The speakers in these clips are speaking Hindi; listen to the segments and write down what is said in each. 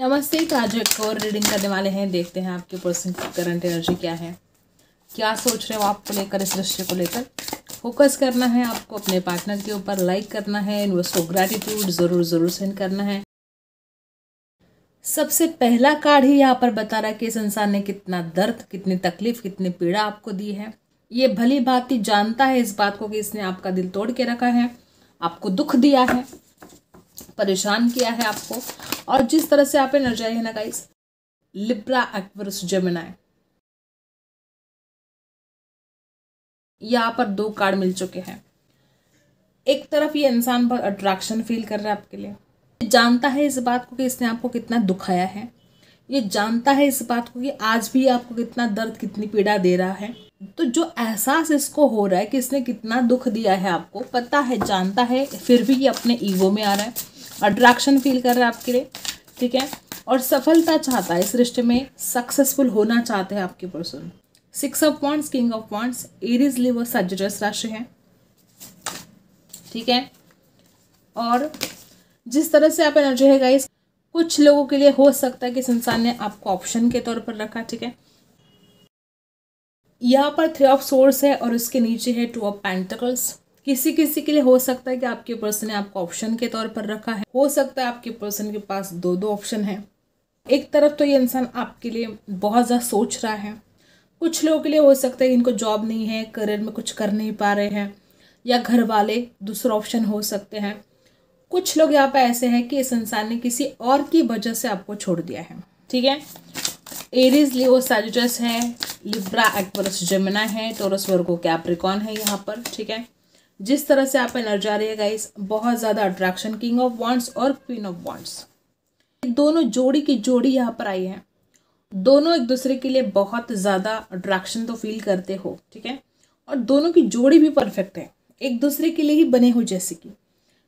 नमस्ते तो आज एक और रीडिंग करने वाले हैं देखते हैं आपके पर्सन की करंट एनर्जी क्या है क्या सोच रहे हो आपको लेकर इस दृश्य को लेकर फोकस करना है आपको अपने पार्टनर के ऊपर लाइक करना है इन्वेस्ट ग्रैटिट्यूड ज़रूर ज़रूर सेंड करना है सबसे पहला कार्ड ही यहाँ पर बता रहा है कि इस इंसान ने कितना दर्द कितनी तकलीफ कितनी पीड़ा आपको दी है ये भली बात ही जानता है इस बात को कि इसने आपका दिल तोड़ के रखा है आपको दुख दिया है परेशान किया है आपको और जिस तरह से आप एनर्जाई है ना गाइस लिब्रा एक्वरस जेमिनाई यहाँ पर दो कार्ड मिल चुके हैं एक तरफ ये इंसान पर अट्रैक्शन फील कर रहा है आपके लिए ये जानता है इस बात को कि इसने आपको कितना दुखाया है ये जानता है इस बात को कि आज भी आपको कितना दर्द कितनी पीड़ा दे रहा है तो जो एहसास इसको हो रहा है कि इसने कितना दुख दिया है आपको पता है जानता है फिर भी ये अपने ईगो में आ रहा है अट्रैक्शन फील कर रहा है आपके लिए ठीक है और सफलता चाहता है इस रिश्ते में सक्सेसफुल होना चाहते हैं आपके person six of points king of points Aries Leo Sagittarius राशि है ठीक है और जिस तरह से आप एनर्जी है गाइस कुछ लोगों के लिए हो सकता है कि संसार इंसान ने आपको ऑप्शन के तौर पर रखा ठीक है यहाँ पर थ्री ऑफ सोर्स है और उसके नीचे है टू ऑफ पेंटिकल्स किसी किसी के लिए हो सकता है कि आपके पर्सन ने आपको ऑप्शन के तौर पर रखा है हो सकता है आपके पर्सन के पास दो दो ऑप्शन है एक तरफ तो ये इंसान आपके लिए बहुत ज़्यादा सोच रहा है कुछ लोगों के लिए हो सकता है इनको जॉब नहीं है करियर में कुछ कर नहीं पा रहे हैं या घर वाले दूसरा ऑप्शन हो सकते हैं कुछ लोग यहाँ पर ऐसे हैं कि इस इंसान ने किसी और की वजह से आपको छोड़ दिया है ठीक है एरीज लियो सैजिटस है लिब्रा एक्वरस जमुना है टोरस वर्गो कैप्रिकॉन है यहाँ पर ठीक है जिस तरह से आप एनर्जा आ रही है गाइस बहुत ज़्यादा अट्रैक्शन किंग ऑफ वॉन्ट्स और क्वीन ऑफ वॉन्ट्स दोनों जोड़ी की जोड़ी यहाँ पर आई है दोनों एक दूसरे के लिए बहुत ज़्यादा अट्रैक्शन तो फील करते हो ठीक है और दोनों की जोड़ी भी परफेक्ट है एक दूसरे के लिए ही बने हो जैसे कि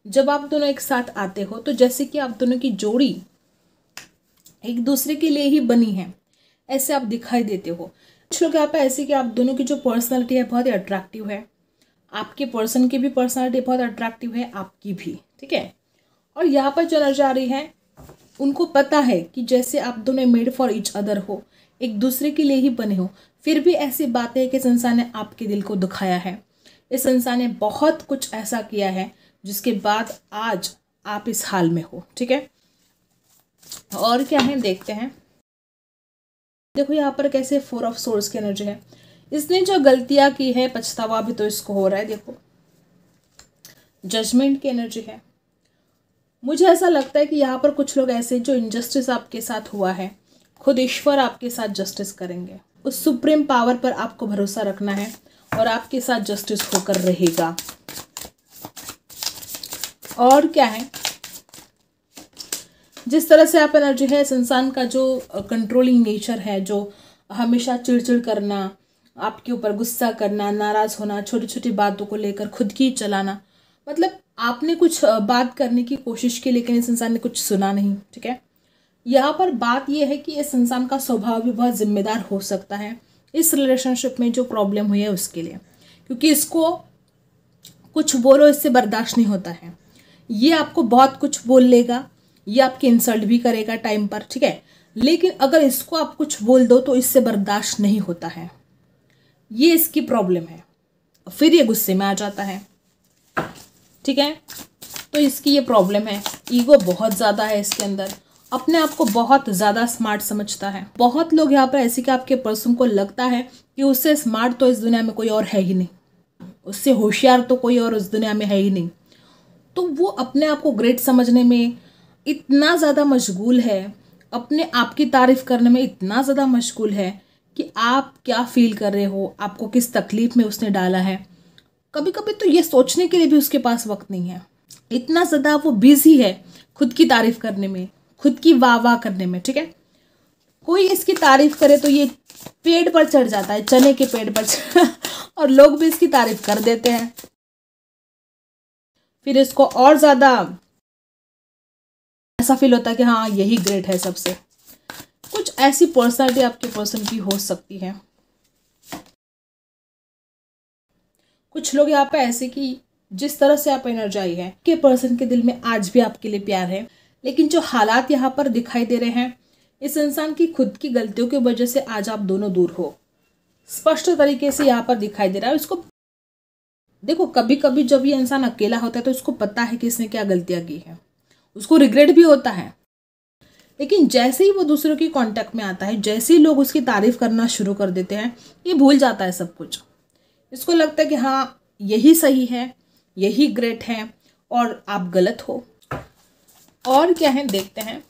जब आप दोनों एक साथ आते हो तो जैसे कि आप दोनों की जोड़ी एक दूसरे के लिए ही बनी है ऐसे आप दिखाई देते हो कुछ लोग यहाँ ऐसे कि आप दोनों की जो पर्सनालिटी है बहुत ही अट्रैक्टिव है आपके पर्सन की भी पर्सनालिटी बहुत अट्रैक्टिव है आपकी भी ठीक है और यहाँ पर जो एनर्जी आ रही है उनको पता है कि जैसे आप दोनों मेड फॉर इच अदर हो एक दूसरे के लिए ही बने हो फिर भी ऐसी बात है कि इस ने आपके दिल को दुखाया है इस इंसान ने बहुत कुछ ऐसा किया है जिसके बाद आज आप इस हाल में हो ठीक है और क्या है देखते हैं देखो यहाँ पर कैसे फोर ऑफ सोर्स की एनर्जी है इसने जो गलतियां की है पछतावा भी तो इसको हो रहा है देखो जजमेंट की एनर्जी है मुझे ऐसा लगता है कि यहाँ पर कुछ लोग ऐसे जो इनजस्टिस आपके साथ हुआ है खुद ईश्वर आपके साथ जस्टिस करेंगे उस सुप्रीम पावर पर आपको भरोसा रखना है और आपके साथ जस्टिस होकर रहेगा और क्या है जिस तरह से आप एनर्जी है इस इंसान का जो कंट्रोलिंग नेचर है जो हमेशा चिड़चिड़ करना आपके ऊपर गुस्सा करना नाराज़ होना छोटी छोटी बातों को लेकर खुद की चलाना मतलब आपने कुछ बात करने की कोशिश की लेकिन इस इंसान ने कुछ सुना नहीं ठीक है यहाँ पर बात यह है कि इस इंसान का स्वभाव भी बहुत ज़िम्मेदार हो सकता है इस रिलेशनशिप में जो प्रॉब्लम हुई है उसके लिए क्योंकि इसको कुछ बोलो इससे बर्दाश्त नहीं होता है ये आपको बहुत कुछ बोल लेगा ये आपके इंसल्ट भी करेगा टाइम पर ठीक है लेकिन अगर इसको आप कुछ बोल दो तो इससे बर्दाश्त नहीं होता है ये इसकी प्रॉब्लम है फिर ये गुस्से में आ जाता है ठीक है तो इसकी ये प्रॉब्लम है ईगो बहुत ज़्यादा है इसके अंदर अपने आप को बहुत ज़्यादा स्मार्ट समझता है बहुत लोग यहाँ पर ऐसे कि आपके पर्सन को लगता है कि उससे स्मार्ट तो इस दुनिया में कोई और है ही नहीं उससे होशियार तो कोई और उस दुनिया में है ही नहीं तो वो अपने आप को ग्रेट समझने में इतना ज़्यादा मशगूल है अपने आप की तारीफ करने में इतना ज़्यादा मशगूल है कि आप क्या फील कर रहे हो आपको किस तकलीफ़ में उसने डाला है कभी कभी तो ये सोचने के लिए भी उसके पास वक्त नहीं है इतना ज़्यादा वो बिज़ी है खुद की तारीफ़ करने में खुद की वाह वाह करने में ठीक है कोई इसकी तारीफ़ करे तो ये पेड़ पर चढ़ जाता है चने के पेड़ पर और लोग भी इसकी तारीफ़ कर देते हैं फिर इसको और ज़्यादा ऐसा फील होता है कि हाँ यही ग्रेट है सबसे कुछ ऐसी पर्सनैलिटी आपके पर्सन की हो सकती है कुछ लोग यहाँ पे ऐसे कि जिस तरह से आप एनर्जाई है के पर्सन के दिल में आज भी आपके लिए प्यार है लेकिन जो हालात यहाँ पर दिखाई दे रहे हैं इस इंसान की खुद की गलतियों की वजह से आज आप दोनों दूर हो स्पष्ट तरीके से यहाँ पर दिखाई दे रहा है इसको देखो कभी कभी जब ये इंसान अकेला होता है तो उसको पता है कि इसने क्या गलतियाँ की है उसको रिग्रेट भी होता है लेकिन जैसे ही वो दूसरों के कांटेक्ट में आता है जैसे ही लोग उसकी तारीफ़ करना शुरू कर देते हैं ये भूल जाता है सब कुछ इसको लगता है कि हाँ यही सही है यही ग्रेट है और आप गलत हो और क्या है देखते हैं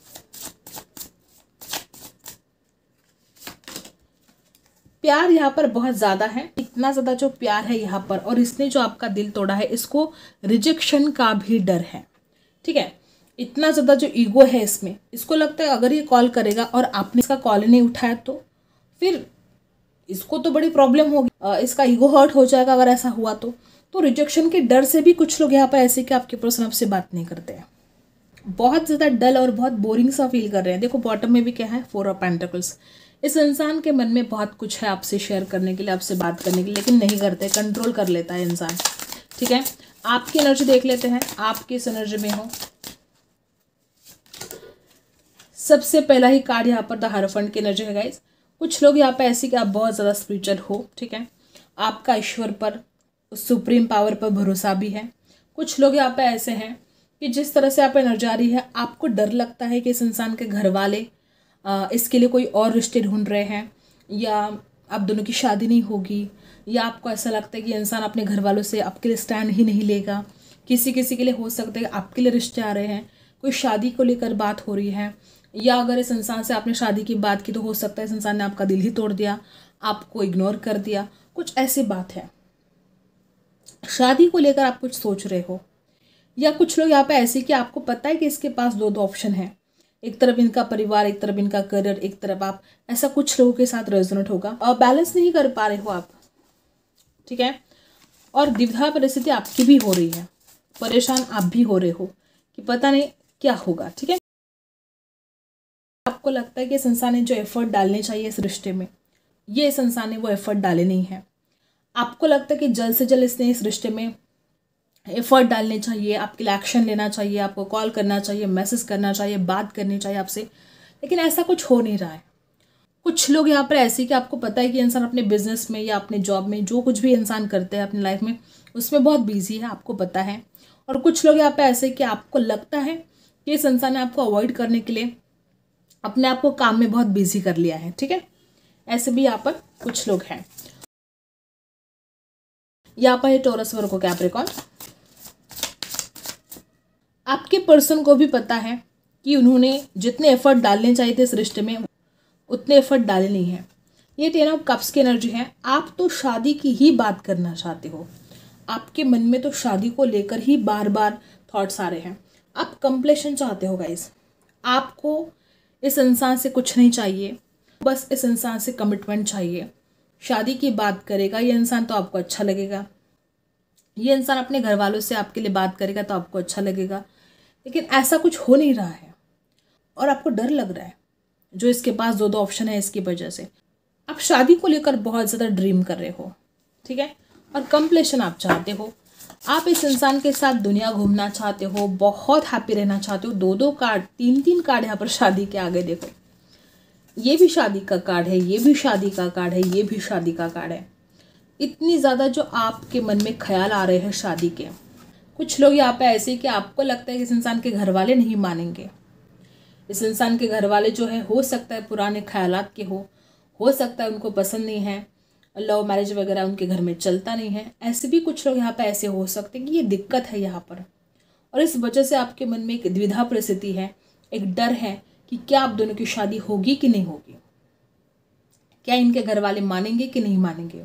प्यार यहाँ पर बहुत ज़्यादा है इतना ज़्यादा जो प्यार है यहाँ पर और इसने जो आपका दिल तोड़ा है इसको रिजेक्शन का भी डर है ठीक है इतना ज़्यादा जो ईगो है इसमें इसको लगता है अगर ये कॉल करेगा और आपने इसका कॉल नहीं उठाया तो फिर इसको तो बड़ी प्रॉब्लम होगी इसका ईगो हर्ट हो जाएगा अगर ऐसा हुआ तो तो रिजेक्शन के डर से भी कुछ लोग यहाँ पर ऐसे कि आपके पर्सन आपसे बात नहीं करते हैं बहुत ज़्यादा डल और बहुत बोरिंग सा फील कर रहे हैं देखो बॉटम में भी क्या है फोर ऑफ पेंटिकल्स इस इंसान के मन में बहुत कुछ है आपसे शेयर करने के लिए आपसे बात करने के लिए लेकिन नहीं करते कंट्रोल कर लेता है इंसान ठीक है आपकी एनर्जी देख लेते हैं आप किस एनर्जी में हो सबसे पहला ही कार्ड यहाँ पर द फंड की एनर्जी है गाइज कुछ लोग यहाँ पर ऐसे कि आप बहुत ज़्यादा स्पिरिचुअल हो ठीक है आपका ईश्वर पर सुप्रीम पावर पर भरोसा भी है कुछ लोग यहाँ पर ऐसे हैं कि जिस तरह से आप एनर्जी आ रही है आपको डर लगता है कि इस इंसान के घर वाले इसके लिए कोई और रिश्ते ढूंढ रहे हैं या आप दोनों की शादी नहीं होगी या आपको ऐसा लगता है कि इंसान अपने घर वालों से आपके लिए स्टैंड ही नहीं लेगा किसी किसी के लिए हो सकता है आपके लिए रिश्ते आ रहे हैं कोई शादी को लेकर बात हो रही है या अगर इस इंसान से आपने शादी की बात की तो हो सकता है इस इंसान ने आपका दिल ही तोड़ दिया आपको इग्नोर कर दिया कुछ ऐसी बात है शादी को लेकर आप कुछ सोच रहे हो या कुछ लोग यहाँ पे ऐसे कि आपको पता है कि इसके पास दो दो ऑप्शन है एक तरफ इनका परिवार एक तरफ इनका करियर एक तरफ आप ऐसा कुछ लोगों के साथ रेजोनेट होगा और बैलेंस नहीं कर पा रहे हो आप ठीक है और द्विधा परिस्थिति आपकी भी हो रही है परेशान आप भी हो रहे हो कि पता नहीं क्या होगा ठीक है आपको लगता है कि इस इंसान ने जो एफर्ट डालने चाहिए इस रिश्ते में ये इस इंसान ने वो एफर्ट डाले नहीं है आपको लगता है कि जल्द से जल्द इसने इस रिश्ते में एफर्ट डालने चाहिए आपके लिए एक्शन लेना चाहिए आपको कॉल करना चाहिए मैसेज करना चाहिए बात करनी चाहिए आपसे लेकिन ऐसा कुछ हो नहीं रहा है कुछ लोग यहाँ पर ऐसे कि आपको पता है कि इंसान अपने बिजनेस में या अपने जॉब में जो कुछ भी इंसान करते हैं अपनी लाइफ में उसमें बहुत बिजी है आपको पता है और कुछ लोग यहाँ पर ऐसे कि आपको लगता है कि इस इंसान ने आपको अवॉइड करने के लिए अपने आप को काम में बहुत बिजी कर लिया है ठीक है ऐसे भी यहाँ पर कुछ लोग हैं यहाँ पर है टोरस वर्को कैप्रिकॉन आपके पर्सन को भी पता है कि उन्होंने जितने एफर्ट डालने चाहिए थे इस रिश्ते में उतने एफर्ट डाले नहीं हैं ये टेन ऑफ कप्स की एनर्जी है आप तो शादी की ही बात करना चाहते हो आपके मन में तो शादी को लेकर ही बार बार थॉट्स आ रहे हैं आप कंप्लेशन चाहते हो गाइज आपको इस इंसान से कुछ नहीं चाहिए बस इस इंसान से कमिटमेंट चाहिए शादी की बात करेगा ये इंसान तो आपको अच्छा लगेगा ये इंसान अपने घर वालों से आपके लिए बात करेगा तो आपको अच्छा लगेगा लेकिन ऐसा कुछ हो नहीं रहा है और आपको डर लग रहा है जो इसके पास दो दो ऑप्शन है इसकी वजह से आप शादी को लेकर बहुत ज़्यादा ड्रीम कर रहे हो ठीक है और कंप्लेशन आप चाहते हो आप इस इंसान के साथ दुनिया घूमना चाहते हो बहुत हैप्पी रहना चाहते हो दो दो कार्ड तीन तीन कार्ड यहाँ पर शादी के आगे देखो ये भी शादी का कार्ड है ये भी शादी का कार्ड है ये भी शादी का कार्ड है इतनी ज़्यादा जो आपके मन में ख्याल आ रहे हैं शादी के कुछ लोग यहाँ पे ऐसे कि आपको लगता है कि इस इंसान के घर वाले नहीं मानेंगे इस इंसान के घर वाले जो है हो सकता है पुराने ख्याल के हो हो सकता है उनको पसंद नहीं है लव मैरिज वगैरह उनके घर में चलता नहीं है ऐसे भी कुछ लोग यहाँ पर ऐसे हो सकते हैं कि ये दिक्कत है यहाँ पर और इस वजह से आपके मन में एक द्विधा परिस्थिति है एक डर है कि क्या आप दोनों की शादी होगी कि नहीं होगी क्या इनके घर वाले मानेंगे कि नहीं मानेंगे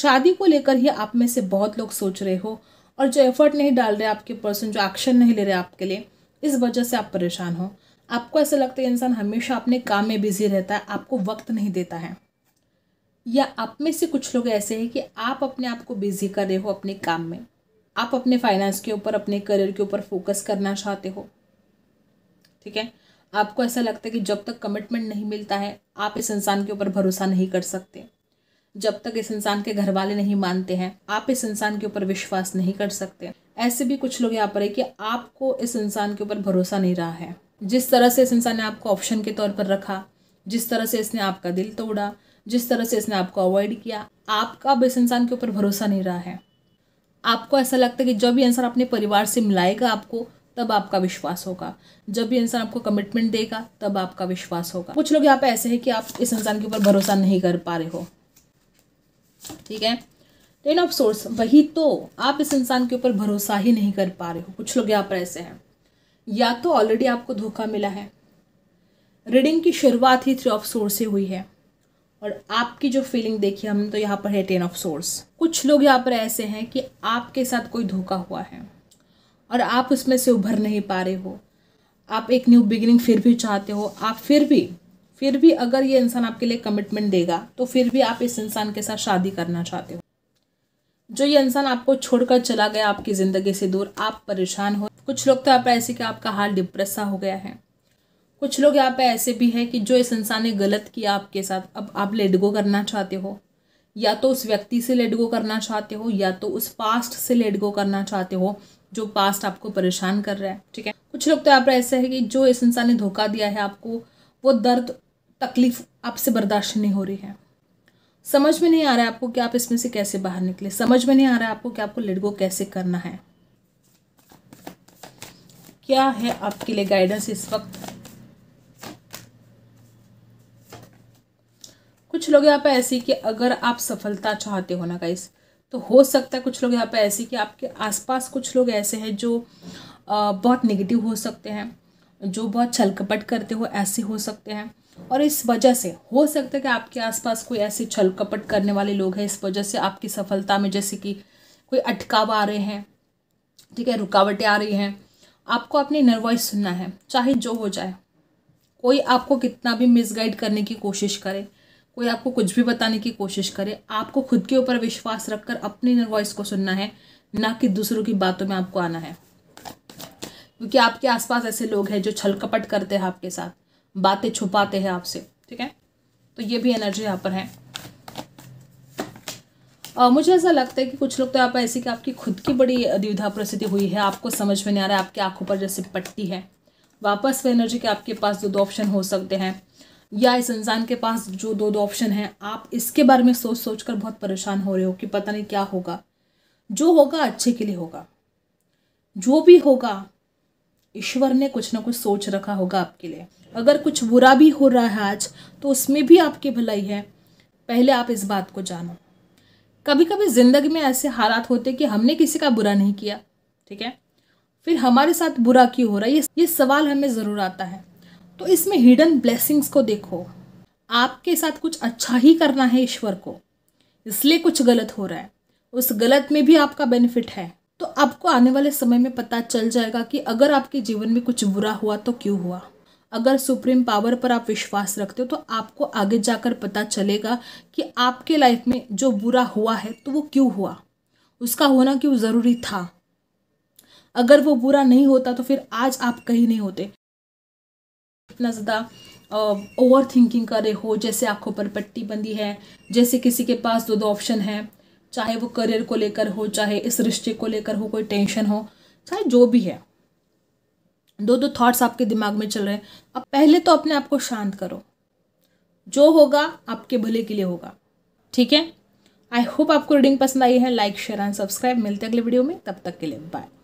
शादी को लेकर ही आप में से बहुत लोग सोच रहे हो और जो एफर्ट नहीं डाल रहे आपके पर्सन जो एक्शन नहीं ले रहे आपके लिए इस वजह से आप परेशान हो आपको ऐसा लगता है इंसान हमेशा अपने काम में बिजी रहता है आपको वक्त नहीं देता है या आप में से कुछ लोग ऐसे हैं कि आप अपने आप को बिज़ी कर रहे हो अपने काम में आप अपने फाइनेंस के ऊपर अपने करियर के ऊपर फोकस करना चाहते हो ठीक है आपको ऐसा लगता है कि जब तक कमिटमेंट नहीं मिलता है आप इस इंसान के ऊपर भरोसा नहीं कर सकते जब तक इस इंसान के घर वाले नहीं मानते हैं आप इस इंसान के ऊपर विश्वास नहीं कर सकते ऐसे भी कुछ लोग यहाँ पर है कि आपको इस इंसान के ऊपर भरोसा नहीं रहा है जिस तरह से इस इंसान ने आपको ऑप्शन के तौर पर रखा जिस तरह से इसने आपका दिल तोड़ा जिस तरह से इसने आपको अवॉइड किया आपका अब इस इंसान के ऊपर भरोसा नहीं रहा है आपको ऐसा लगता है कि जब भी इंसान अपने परिवार से मिलाएगा आपको तब आपका विश्वास होगा जब भी इंसान आपको कमिटमेंट देगा तब आपका विश्वास होगा कुछ लोग यहाँ पे ऐसे है कि आप इस इंसान के ऊपर भरोसा नहीं कर पा रहे हो ठीक है टेन ऑफ सोर्स वही तो आप इस इंसान के ऊपर भरोसा ही नहीं कर पा रहे हो कुछ लोग यहाँ पर ऐसे हैं या तो ऑलरेडी आपको धोखा मिला है रीडिंग की शुरुआत ही थ्री ऑफ सोर्स से हुई है और आपकी जो फीलिंग देखिए हमने तो यहाँ पर है टेन ऑफ सोर्स कुछ लोग यहाँ पर ऐसे हैं कि आपके साथ कोई धोखा हुआ है और आप उसमें से उभर नहीं पा रहे हो आप एक न्यू बिगिनिंग फिर भी चाहते हो आप फिर भी फिर भी अगर ये इंसान आपके लिए कमिटमेंट देगा तो फिर भी आप इस इंसान के साथ शादी करना चाहते हो जो ये इंसान आपको छोड़कर चला गया आपकी ज़िंदगी से दूर आप परेशान हो कुछ लोग तो आप ऐसे कि आपका हाल डिप्रेस सा हो गया है कुछ लोग यहाँ पे ऐसे भी हैं कि जो इस इंसान ने गलत किया आपके साथ अब आप लेट गो करना चाहते हो या तो उस व्यक्ति से लेट गो करना चाहते हो या तो उस पास्ट से लेट गो करना चाहते हो जो पास्ट आपको परेशान कर रहा है ठीक है कुछ लोग तो यहाँ पर ऐसे है कि जो इस इंसान ने धोखा दिया है आपको वो दर्द तकलीफ आपसे बर्दाश्त नहीं हो रही है समझ में नहीं आ रहा है आपको कि आप इसमें से कैसे बाहर निकले समझ में नहीं आ रहा है आपको कि आपको लेट गो कैसे करना है क्या है आपके लिए गाइडेंस इस वक्त कुछ लोग यहाँ पे ऐसे कि अगर आप सफलता चाहते हो ना गाइस तो हो सकता है कुछ लोग यहाँ पे ऐसे कि आपके आसपास कुछ लोग ऐसे हैं जो आ, बहुत निगेटिव हो सकते हैं जो बहुत छलकपट करते हो ऐसे हो सकते हैं और इस वजह से हो सकता है कि आपके आसपास कोई ऐसे छलकपट करने वाले लोग हैं इस वजह से आपकी सफलता में जैसे कि कोई अटकाव आ रहे हैं ठीक है रुकावटें आ रही हैं आपको अपनी इनर वॉइस सुनना है चाहे जो हो जाए कोई आपको कितना भी मिसगाइड करने की कोशिश करे कोई आपको कुछ भी बताने की कोशिश करे आपको खुद के ऊपर विश्वास रखकर अपनी इनर वॉइस को सुनना है ना कि दूसरों की बातों में आपको आना है क्योंकि आपके आसपास ऐसे लोग हैं जो छल कपट करते हैं आपके साथ बातें छुपाते हैं आपसे ठीक है तो ये भी एनर्जी यहाँ पर है और मुझे ऐसा लगता है कि कुछ लोग तो यहाँ पर ऐसे कि आपकी खुद की बड़ी द्विधा परिस्थिति हुई है आपको समझ में नहीं आ रहा है आपकी आंखों पर जैसे पट्टी है वापस वे एनर्जी के आपके पास दो दो ऑप्शन हो सकते हैं या इस इंसान के पास जो दो दो ऑप्शन हैं आप इसके बारे में सोच सोच कर बहुत परेशान हो रहे हो कि पता नहीं क्या होगा जो होगा अच्छे के लिए होगा जो भी होगा ईश्वर ने कुछ ना कुछ सोच रखा होगा आपके लिए अगर कुछ बुरा भी हो रहा है आज तो उसमें भी आपकी भलाई है पहले आप इस बात को जानो कभी कभी ज़िंदगी में ऐसे हालात होते कि हमने किसी का बुरा नहीं किया ठीक है फिर हमारे साथ बुरा क्यों हो रहा है ये ये सवाल हमें ज़रूर आता है तो इसमें हिडन ब्लेसिंग्स को देखो आपके साथ कुछ अच्छा ही करना है ईश्वर को इसलिए कुछ गलत हो रहा है उस गलत में भी आपका बेनिफिट है तो आपको आने वाले समय में पता चल जाएगा कि अगर आपके जीवन में कुछ बुरा हुआ तो क्यों हुआ अगर सुप्रीम पावर पर आप विश्वास रखते हो तो आपको आगे जाकर पता चलेगा कि आपके लाइफ में जो बुरा हुआ है तो वो क्यों हुआ उसका होना क्यों ज़रूरी था अगर वो बुरा नहीं होता तो फिर आज आप कहीं नहीं होते इतना ज़्यादा ओवर थिंकिंग कर रहे हो जैसे आंखों पर पट्टी बंदी है जैसे किसी के पास दो दो ऑप्शन है चाहे वो करियर को लेकर हो चाहे इस रिश्ते को लेकर हो कोई टेंशन हो चाहे जो भी है दो दो थॉट्स आपके दिमाग में चल रहे हैं अब पहले तो अपने आप को शांत करो जो होगा आपके भले के लिए होगा ठीक है आई होप आपको रीडिंग पसंद आई है लाइक शेयर एंड सब्सक्राइब मिलते अगले वीडियो में तब तक के लिए बाय